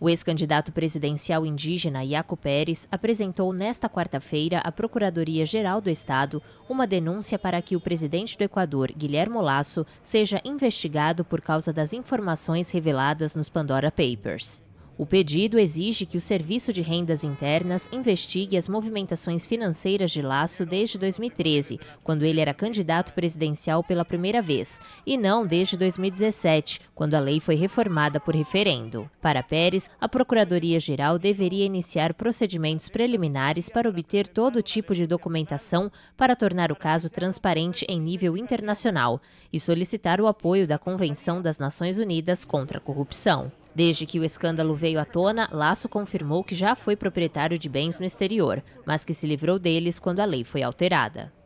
O ex-candidato presidencial indígena Iaco Pérez apresentou nesta quarta-feira à Procuradoria-Geral do Estado uma denúncia para que o presidente do Equador, Guilherme Lasso, seja investigado por causa das informações reveladas nos Pandora Papers. O pedido exige que o Serviço de Rendas Internas investigue as movimentações financeiras de Laço desde 2013, quando ele era candidato presidencial pela primeira vez, e não desde 2017, quando a lei foi reformada por referendo. Para Pérez, a Procuradoria-Geral deveria iniciar procedimentos preliminares para obter todo tipo de documentação para tornar o caso transparente em nível internacional e solicitar o apoio da Convenção das Nações Unidas contra a Corrupção. Desde que o escândalo veio à tona, Laço confirmou que já foi proprietário de bens no exterior, mas que se livrou deles quando a lei foi alterada.